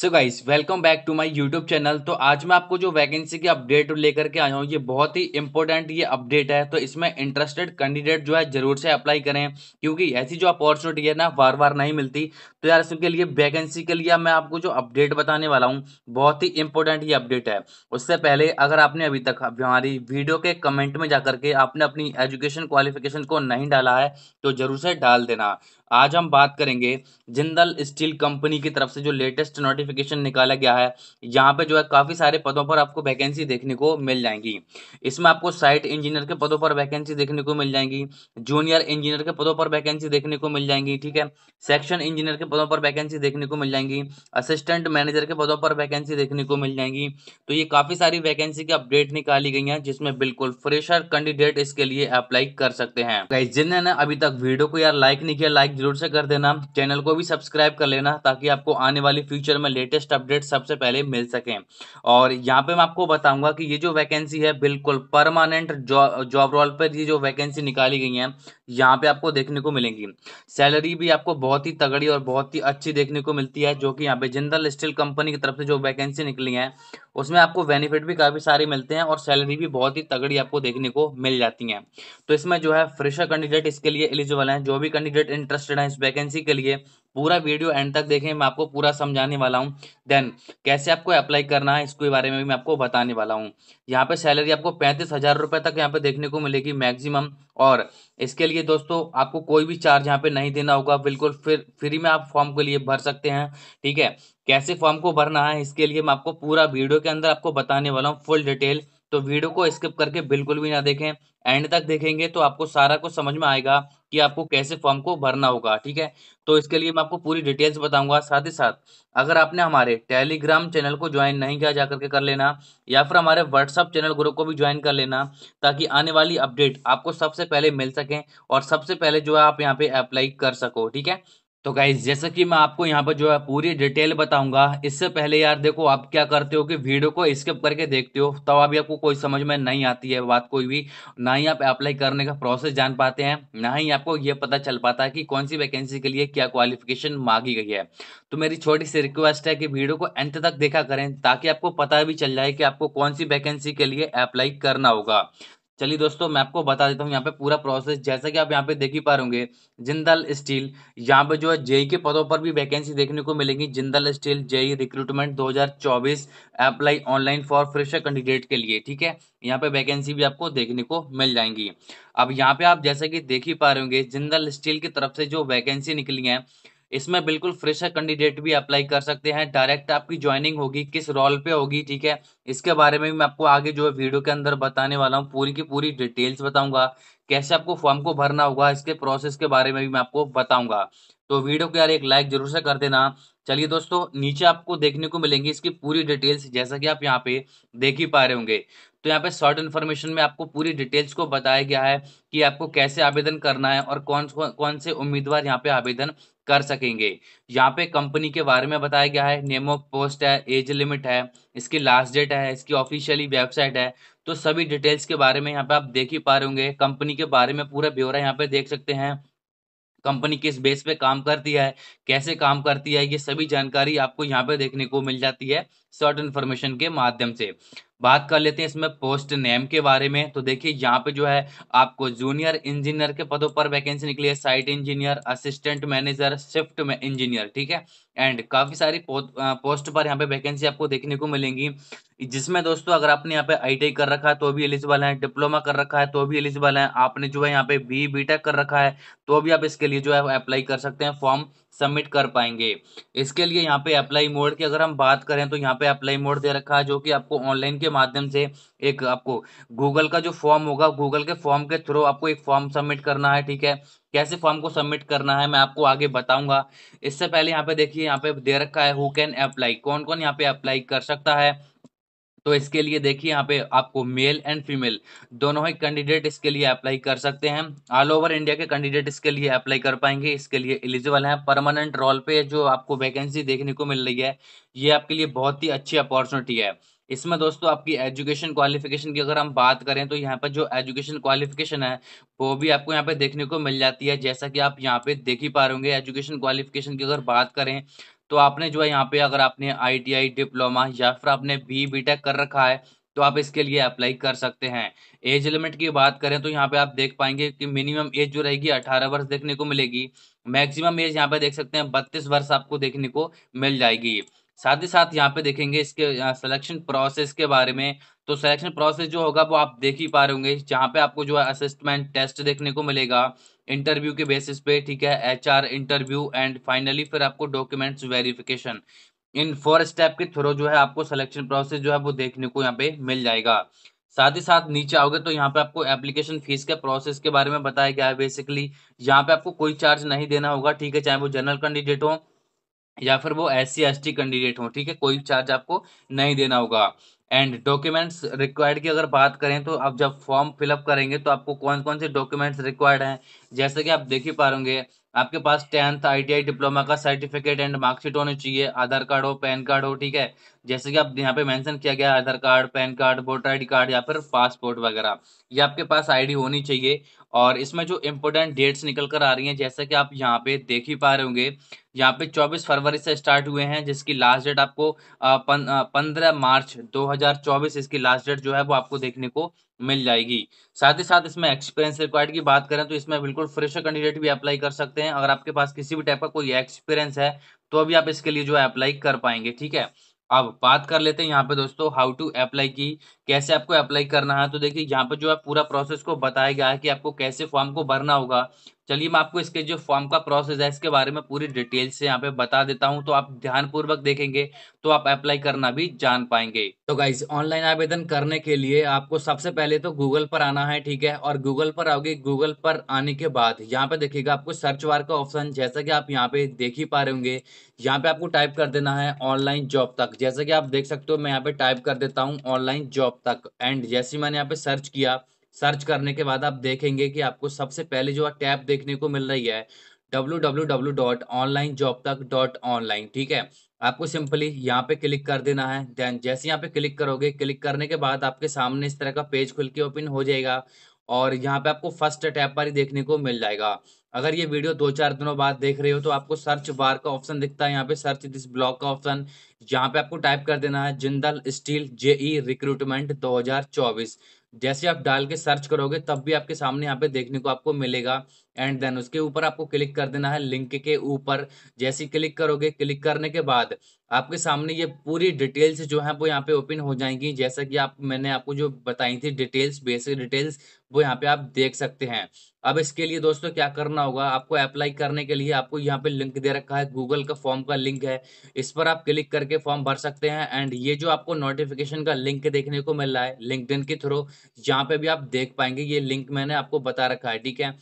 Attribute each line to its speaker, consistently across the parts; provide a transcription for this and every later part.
Speaker 1: so guys welcome back to my YouTube channel तो आज मैं आपको जो वैकेंसी की अपडेट लेकर के आया हूँ ये बहुत ही इंपॉर्टेंट ये अपडेट है तो इसमें इंटरेस्टेड कैंडिडेट जो है जरूर से अप्लाई करें क्योंकि ऐसी जो अपॉर्चुनिटी है ना बार बार नहीं मिलती तो यार इसके लिए वैकेंसी के लिए मैं आपको जो अपडेट बताने वाला हूँ बहुत ही इंपॉर्टेंट ये अपडेट है उससे पहले अगर आपने अभी तक हमारी वीडियो के कमेंट में जाकर के आपने अपनी एजुकेशन क्वालिफिकेशन को नहीं डाला है तो जरूर से डाल देना आज हम बात करेंगे जिंदल स्टील कंपनी की तरफ से जो लेटेस्ट नोटिफिक नोटिफिकेशन निकाला गया है यहाँ पे जो है काफ़ी सारे पदों पर आपको वैकेंसी देखने को मिल जाएंगी इसमें आपको साइट इंजीनियर के पदों पर वैकेंसी देखने को मिल जाएंगी जूनियर इंजीनियर के पदों पर वैकेंसी देखने को मिल जाएंगी ठीक है सेक्शन इंजीनियर के पदों पर वैकेंसी देखने को मिल जाएंगी असिस्टेंट मैनेजर के पदों पर वैकेंसी देखने को मिल जाएंगी तो ये काफ़ी सारी वैकेंसी की अपडेट निकाली गई है जिसमें बिल्कुल फ्रेशर कैंडिडेट इसके लिए अप्लाई कर सकते हैं जिन्हें अभी तक वीडियो को यार लाइक नहीं किया लाइक जरूर से कर देना चैनल को भी सब्सक्राइब कर लेना ताकि आपको आने वाली फ्यूचर में लेटेस्ट अपडेट सबसे पहले मिल सकें और यहाँ पे मैं आपको बताऊंगा कि ये जो वैकेंसी है बिल्कुल परमानेंट जॉब रोल पर ये जो वैकेंसी निकाली गई है यहाँ पे आपको देखने को मिलेंगी सैलरी भी आपको बहुत ही तगड़ी और बहुत ही अच्छी देखने को मिलती है जो कि यहाँ पे जिंदल स्टील कंपनी की तरफ से जो वैकेंसी निकली है उसमें आपको बेनिफिट भी काफ़ी सारे मिलते हैं और सैलरी भी बहुत ही तगड़ी आपको देखने को मिल जाती है तो इसमें जो है फ्रेशर कैंडिडेट इसके लिए एलिजिबल हैं जो भी कैंडिडेट इंटरेस्टेड हैं इस वैकेंसी के लिए पूरा वीडियो एंड तक देखें मैं आपको पूरा समझाने वाला हूँ देन कैसे आपको अप्लाई करना है इसके बारे में भी मैं आपको बताने वाला हूँ यहाँ पे सैलरी आपको पैंतीस हज़ार रुपये तक यहाँ पे देखने को मिलेगी मैक्सिमम और इसके लिए दोस्तों आपको कोई भी चार्ज यहाँ पे नहीं देना होगा बिल्कुल फिर फ्री में आप फॉर्म के लिए भर सकते हैं ठीक है कैसे फॉर्म को भरना है इसके लिए मैं आपको पूरा वीडियो के अंदर आपको बताने वाला हूँ फुल डिटेल तो वीडियो को स्किप करके बिल्कुल भी ना देखें एंड तक देखेंगे तो आपको सारा कुछ समझ में आएगा कि आपको कैसे फॉर्म को भरना होगा ठीक है तो इसके लिए मैं आपको पूरी डिटेल्स बताऊंगा साथ ही साथ अगर आपने हमारे टेलीग्राम चैनल को ज्वाइन नहीं किया जा करके कर लेना या फिर हमारे व्हाट्सअप चैनल ग्रुप को भी ज्वाइन कर लेना ताकि आने वाली अपडेट आपको सबसे पहले मिल सकें और सबसे पहले जो है आप यहाँ पे अप्लाई कर सको ठीक है तो गाइज जैसा कि मैं आपको यहाँ पर जो है पूरी डिटेल बताऊंगा इससे पहले यार देखो आप क्या करते हो कि वीडियो को स्किप करके देखते हो तब तो अभी आपको कोई समझ में नहीं आती है बात कोई भी ना ही आप अप्लाई करने का प्रोसेस जान पाते हैं ना ही आपको ये पता चल पाता है कि कौन सी वैकेंसी के लिए क्या क्वालिफिकेशन मांगी गई है तो मेरी छोटी सी रिक्वेस्ट है कि वीडियो को अंत तक देखा करें ताकि आपको पता भी चल जाए कि आपको कौन सी वैकेंसी के लिए अप्लाई करना होगा चलिए दोस्तों मैं आपको बता देता हूँ यहाँ पे पूरा प्रोसेस जैसा कि आप यहाँ पे देख ही पा रहे होंगे जिंदल स्टील यहाँ पे जो है जेई e e के पदों पर भी वैकेंसी देखने को मिलेगी Jindal steel JE recruitment 2024 apply online for fresher candidate के लिए ठीक है यहाँ पे वैकेंसी भी आपको देखने को मिल जाएंगी अब यहाँ पे आप जैसे कि देख ही पा रहे होंगे जिंदल स्टील की तरफ से जो वैकेंसी निकली है इसमें बिल्कुल फ्रेशर कैंडिडेट भी अप्लाई कर सकते हैं डायरेक्ट आपकी ज्वाइनिंग होगी किस रोल पे होगी ठीक है इसके बारे में मैं आपको आगे जो है वीडियो के अंदर बताने वाला हूँ पूरी की पूरी डिटेल्स बताऊंगा कैसे आपको फॉर्म को भरना होगा इसके प्रोसेस के बारे में भी मैं आपको बताऊंगा तो वीडियो को यार एक लाइक जरूर से कर देना चलिए दोस्तों नीचे आपको देखने को मिलेंगी इसकी पूरी डिटेल्स जैसा कि आप यहाँ पे देख ही पा रहे होंगे तो यहाँ पे शॉर्ट इन्फॉर्मेशन में आपको पूरी डिटेल्स को बताया गया है कि आपको कैसे आवेदन करना है और कौन कौन से उम्मीदवार यहाँ पे आवेदन कर सकेंगे यहाँ पे कंपनी के बारे में बताया गया है नेम ऑफ पोस्ट है एज लिमिट है इसकी लास्ट डेट है इसकी ऑफिशियली वेबसाइट है तो सभी डिटेल्स के बारे में यहाँ पे आप देख ही पा रहे होंगे कंपनी के बारे में पूरा ब्यौरा यहाँ पे देख सकते हैं कंपनी किस बेस पे काम करती है कैसे काम करती है ये सभी जानकारी आपको यहाँ पे देखने को मिल जाती है शॉर्ट इन्फॉर्मेशन के माध्यम से बात कर लेते हैं इसमें पोस्ट नेम के बारे में तो देखिए यहाँ पे जो है आपको जूनियर इंजीनियर के पदों पर वैकेंसी निकली है site engineer assistant manager shift में इंजीनियर ठीक है एंड काफ़ी सारी पो, पोस्ट पर यहाँ पे वैकेंसी आपको देखने को मिलेंगी जिसमें दोस्तों अगर आपने यहाँ पे आई कर रखा है तो भी एलिजिबल है डिप्लोमा कर रखा है तो भी एलिजिबल है आपने जो है यहाँ पे बी बी कर रखा है तो भी आप इसके लिए जो है अप्लाई कर सकते हैं फॉर्म सबमिट कर पाएंगे इसके लिए यहाँ पे अप्लाई मोड की अगर हम बात करें तो यहाँ पे अप्लाई मोड दे रखा है जो कि आपको ऑनलाइन के माध्यम से एक आपको गूगल का जो फॉर्म होगा गूगल के फॉर्म के थ्रू आपको एक फॉर्म सबमिट करना है ठीक है कैसे फॉर्म को सबमिट करना है मैं आपको आगे बताऊंगा इससे पहले यहाँ पे देखिए यहाँ पे दे रखा है हु कैन अप्लाई कौन कौन यहाँ पे अप्लाई कर सकता है तो इसके लिए देखिए यहाँ पे आपको मेल एंड फीमेल दोनों ही कैंडिडेट इसके लिए अप्लाई कर सकते हैं ऑल ओवर इंडिया के कैंडिडेट इसके लिए अप्लाई कर पाएंगे इसके लिए एलिजिबल हैं परमानेंट रोल पे जो आपको वैकेंसी देखने को मिल रही है ये आपके लिए बहुत ही अच्छी अपॉर्चुनिटी है इसमें दोस्तों आपकी एजुकेशन क्वालिफिकेशन की अगर हम बात करें तो यहाँ पर जो एजुकेशन क्वालिफिकेशन है वो भी आपको यहाँ पे देखने को मिल जाती है जैसा कि आप यहाँ पे देख ही पा रहे होंगे एजुकेशन क्वालिफिकेशन की अगर बात करें तो आपने जो है यहाँ पे अगर आपने आईटीआई डिप्लोमा या फिर आपने बी बीटेक कर रखा है तो आप इसके लिए अप्लाई कर सकते हैं एज लिमिट की बात करें तो यहाँ पे आप देख पाएंगे कि मिनिमम एज जो रहेगी अठारह वर्ष देखने को मिलेगी मैक्सिमम एज यहाँ पे देख सकते हैं बत्तीस वर्ष आपको देखने को मिल जाएगी साथ ही साथ यहाँ पे देखेंगे इसके सिलेक्शन प्रोसेस के बारे में तो सिलेक्शन प्रोसेस जो होगा वो आप देख ही पा रहे होंगे जहाँ पे आपको जो है असिस्टमेंट टेस्ट देखने को मिलेगा इंटरव्यू के बेसिस पे ठीक है एचआर इंटरव्यू एंड फाइनली फिर आपको डॉक्यूमेंट्स वेरिफिकेशन इन फोर स्टेप के थ्रू जो है आपको सिलेक्शन प्रोसेस जो है वो देखने को यहाँ पे मिल जाएगा साथ ही साथ नीचे आओगे तो यहाँ पे आपको एप्लीकेशन फीस के प्रोसेस के बारे में बताया गया है बेसिकली यहाँ पे आपको कोई चार्ज नहीं देना होगा ठीक है चाहे वो जनरल कैंडिडेट हो या फिर वो एस सी कैंडिडेट हो ठीक है कोई चार्ज आपको नहीं देना होगा एंड डॉक्यूमेंट्स रिक्वायर्ड की अगर बात करें तो आप जब फॉर्म फिलअप करेंगे तो आपको कौन कौन से डॉक्यूमेंट्स रिक्वायर्ड हैं जैसे कि आप देख ही पा होंगे आपके पास टेंथ आईटीआई डिप्लोमा का सर्टिफिकेट एंड मार्कशीट होनी चाहिए आधार कार्ड हो पैन कार्ड हो ठीक है जैसे कि आप यहाँ पे मेंशन किया गया Aadhaar card PAN card voter I card या फिर पासपोर्ट वगैरह ये आपके पास आईडी होनी चाहिए और इसमें जो इम्पोर्टेंट डेट्स निकल कर आ रही हैं जैसा कि आप यहाँ पे देख ही पा रहे होंगे यहाँ पे 24 फरवरी से स्टार्ट हुए हैं जिसकी लास्ट डेट आपको पंद्रह मार्च 2024 इसकी लास्ट डेट जो है वो आपको देखने को मिल जाएगी साथ ही साथ इसमें एक्सपीरियंस रिक्वायर्ड की बात करें तो इसमें बिल्कुल फ्रेशर कैंडिडेट भी अप्लाई कर सकते हैं अगर आपके पास किसी भी टाइप का कोई एक्सपीरियंस है तो अभी आप इसके लिए जो है अप्लाई कर पाएंगे ठीक है अब बात कर लेते हैं यहाँ पे दोस्तों हाउ टू अप्लाई की कैसे आपको अप्लाई करना है तो देखिए यहाँ पर जो है पूरा प्रोसेस को बताया गया है कि आपको कैसे फॉर्म को भरना होगा चलिए मैं आपको इसके जो फॉर्म का प्रोसेस है इसके बारे में पूरी डिटेल से यहाँ पे बता देता हूँ तो आप ध्यानपूर्वक देखेंगे तो आप अप्लाई करना भी जान पाएंगे तो गाइज ऑनलाइन आवेदन करने के लिए आपको सबसे पहले तो गूगल पर आना है ठीक है और गूगल पर आओगे गूगल पर आने के बाद यहाँ पे देखिएगा आपको सर्च वार का ऑप्शन जैसा कि आप यहाँ पे देख ही पा रहे होंगे यहाँ पे आपको टाइप कर देना है ऑनलाइन जॉब तक जैसा कि आप देख सकते हो मैं यहाँ पे टाइप कर देता हूँ ऑनलाइन जॉब तक एंड जैसे मैंने यहाँ पे सर्च किया सर्च करने के बाद आप देखेंगे कि आपको सबसे पहले जो टैब देखने को मिल रही है W W W dot online job तक डॉट ऑनलाइन ठीक है आपको सिंपली यहाँ पे क्लिक कर देना है देन जैसे यहाँ पे क्लिक करोगे क्लिक करने के बाद आपके सामने इस तरह का पेज खुल के ओपन हो जाएगा और यहाँ पे आपको फर्स्ट टैब पर ही देखने को मिल जाएगा अगर ये वीडियो दो चार दिनों बाद देख रहे हो तो आपको सर्च बार का ऑप्शन दिखता है यहाँ पे सर्च दिस ब्लॉक का ऑप्शन यहाँ पे आपको टाइप कर देना है जिंदल स्टील जेई रिक्रूटमेंट 2024 जैसे आप डाल के सर्च करोगे तब भी आपके सामने यहाँ पे देखने को आपको मिलेगा एंड देन उसके ऊपर आपको क्लिक कर देना है लिंक के ऊपर जैसे क्लिक करोगे क्लिक करने के बाद आपके सामने ये पूरी डिटेल्स जो है वो यहाँ पे ओपन हो जाएंगी जैसा कि आप मैंने आपको जो बताई थी डिटेल्स बेसिक डिटेल्स वो यहाँ पे आप देख सकते हैं अब इसके लिए दोस्तों क्या करना होगा आपको अप्लाई करने के लिए आपको यहाँ पे लिंक दे रखा है गूगल का फॉर्म का लिंक है इस पर आप क्लिक करके फॉर्म भर सकते हैं एंड ये जो आपको नोटिफिकेशन का लिंक देखने को मिल रहा है लिंक के थ्रू यहाँ पे भी आप देख पाएंगे ये लिंक मैंने आपको बता रखा है ठीक है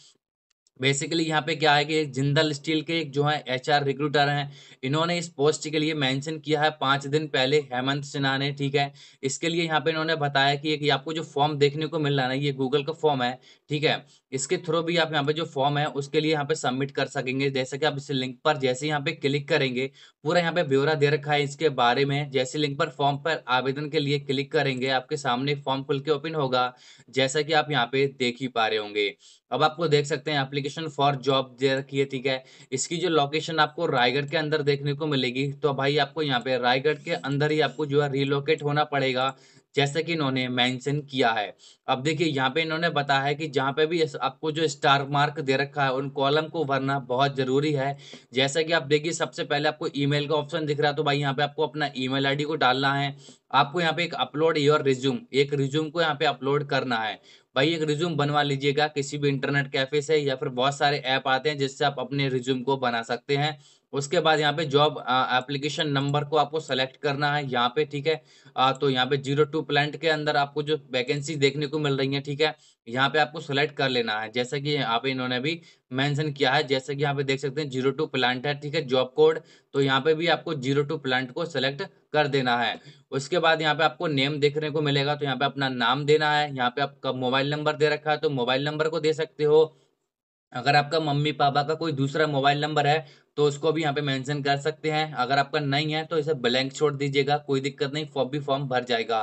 Speaker 1: बेसिकली यहाँ पे क्या है कि जिंदल स्टील के एक जो है एचआर रिक्रूटर हैं इन्होंने इस पोस्ट के लिए मेंशन किया है पाँच दिन पहले हेमंत सिन्हा ने ठीक है इसके लिए यहाँ पे इन्होंने बताया कि एक आपको जो फॉर्म देखने को मिल रहा है ये गूगल का फॉर्म है ठीक है इसके थ्रू भी आप यहाँ पे जो फॉर्म है उसके लिए यहाँ पे सबमिट कर सकेंगे जैसे कि आप इस लिंक पर जैसे यहाँ पे क्लिक करेंगे पूरा यहाँ पे ब्यौरा दे रखा है इसके बारे में जैसे लिंक पर फॉर्म पर आवेदन के लिए क्लिक करेंगे आपके सामने फॉर्म खुल के ओपन होगा जैसा कि आप यहाँ पे देख ही पा रहे होंगे अब आपको देख सकते हैं एप्लीकेशन फॉर जॉब दे रखी है ठीक है इसकी जो लोकेशन आपको रायगढ़ के अंदर देखने को मिलेगी तो भाई आपको यहाँ पे रायगढ़ के अंदर ही आपको जो है रिलोकेट होना पड़ेगा जैसा कि इन्होंने मेंशन किया है अब देखिए यहाँ पे इन्होंने बताया है कि जहाँ पे भी आपको जो स्टार मार्क दे रखा है उन कॉलम को भरना बहुत जरूरी है जैसा कि आप देखिए सबसे पहले आपको ईमेल का ऑप्शन दिख रहा है तो भाई यहाँ पे आपको अपना ईमेल आईडी को डालना है आपको यहाँ पे एक अपलोड योर रिज्यूम एक रिज्यूम को यहाँ पे अपलोड करना है भाई एक रिज्यूम बनवा लीजिएगा किसी भी इंटरनेट कैफे से या फिर बहुत सारे ऐप आते हैं जिससे आप अपने रिज्यूम को बना सकते हैं उसके बाद यहाँ पे जॉब एप्लीकेशन नंबर को आपको सेलेक्ट करना है यहाँ पे ठीक है आ, तो यहाँ पे जीरो टू प्लांट के अंदर आपको जो वैकेंसी देखने को मिल रही है ठीक है यहाँ पे आपको सेलेक्ट कर लेना है जैसा कि यहाँ पे इन्होंने भी मेंशन किया है जैसा कि यहाँ पे देख सकते हैं जीरो टू प्लांट है ठीक है जॉब कोड तो यहाँ पे भी आपको जीरो टू प्लांट को सेलेक्ट कर देना है उसके बाद यहाँ पे आपको नेम देखने को मिलेगा तो यहाँ पे अपना नाम देना है यहाँ पे आपका मोबाइल नंबर दे रखा है तो मोबाइल नंबर को दे सकते हो अगर आपका मम्मी पापा का कोई दूसरा मोबाइल नंबर है तो उसको भी यहाँ पे मेंशन कर सकते हैं अगर आपका नहीं है तो इसे ब्लैंक छोड़ दीजिएगा कोई दिक्कत नहीं फॉर्म भी फॉर्म भर जाएगा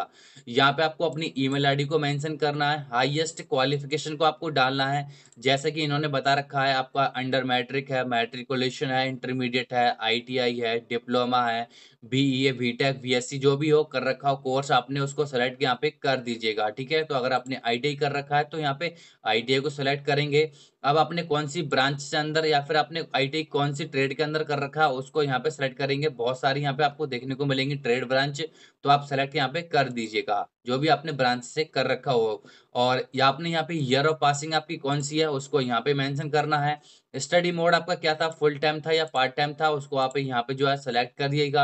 Speaker 1: यहाँ पे आपको अपनी ईमेल आईडी को मेंशन करना है हाईएस्ट क्वालिफिकेशन को आपको डालना है जैसे कि इन्होंने बता रखा है आपका अंडर मैट्रिक है मैट्रिकुलेशन है इंटरमीडिएट है आई है डिप्लोमा है B E A B tech B S C जो भी हो कर रखा हो कोर्स आपने उसको सेलेक्ट यहाँ पे कर दीजिएगा ठीक है तो अगर आपने आई कर रखा है तो यहाँ पे आई को सेलेक्ट करेंगे अब आपने कौन सी ब्रांच के अंदर या फिर आपने आई कौन सी ट्रेड ट्रेड के अंदर कर रखा है उसको यहाँ पे सेलेक्ट करेंगे बहुत सारी यहाँ पे आपको देखने को मिलेंगी ट्रेड ब्रांच तो आप सेलेक्ट यहाँ पे कर दीजिएगा जो भी आपने ब्रांच से कर रखा हो और या आपने यहाँ पे ईयर ऑफ पासिंग आपकी कौन सी है उसको यहाँ पे मैंशन करना है स्टडी मोड आपका क्या था फुल टाइम था या पार्ट टाइम था उसको आप यहाँ पे जो है सेलेक्ट करिएगा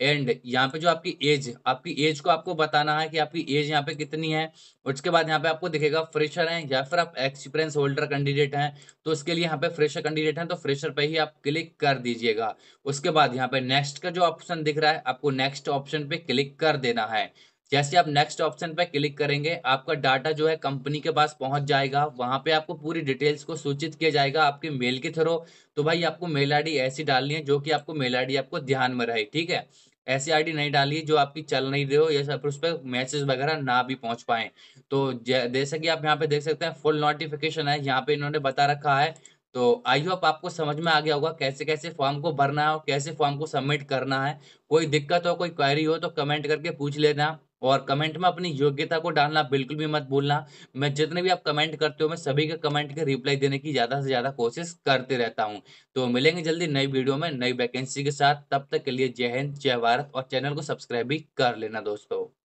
Speaker 1: एंड यहाँ पे जो आपकी एज आपकी एज को आपको बताना है कि आपकी एज यहाँ पे कितनी है उसके बाद यहाँ पे आपको दिखेगा फ्रेशर हैं या फिर आप एक्सपीरियंस होल्डर कैंडिडेट हैं तो उसके लिए यहाँ पे फ्रेशर कैंडिडेट हैं तो फ्रेशर पे ही आप क्लिक कर दीजिएगा उसके बाद यहाँ पे नेक्स्ट का जो ऑप्शन दिख रहा है आपको नेक्स्ट ऑप्शन पे क्लिक कर देना है जैसे आप नेक्स्ट ऑप्शन पे क्लिक करेंगे आपका डाटा जो है कंपनी के पास पहुंच जाएगा वहां पे आपको पूरी डिटेल्स को सूचित किया जाएगा आपके मेल के थ्रू तो भाई आपको मेल आईडी ऐसी डालनी है जो कि आपको मेल आईडी आपको ध्यान में रहे ठीक है ऐसी आईडी नहीं डालिए जो आपकी चल नहीं रहे हो या सब उस पर मैसेज वगैरह ना भी पहुँच पाए तो जैसा कि आप यहाँ पे देख सकते हैं फुल नोटिफिकेशन है यहाँ पे इन्होंने बता रखा है तो आई होप आपको समझ में आ गया होगा कैसे कैसे फॉर्म को भरना है और कैसे फॉर्म को सबमिट करना है कोई दिक्कत हो कोई क्वारी हो तो कमेंट करके पूछ लेना और कमेंट में अपनी योग्यता को डालना बिल्कुल भी मत भूलना मैं जितने भी आप कमेंट करते हो मैं सभी के कमेंट के रिप्लाई देने की ज़्यादा से ज़्यादा कोशिश करते रहता हूँ तो मिलेंगे जल्दी नई वीडियो में नई वैकेंसी के साथ तब तक के लिए जय हिंद जय भारत और चैनल को सब्सक्राइब भी कर लेना दोस्तों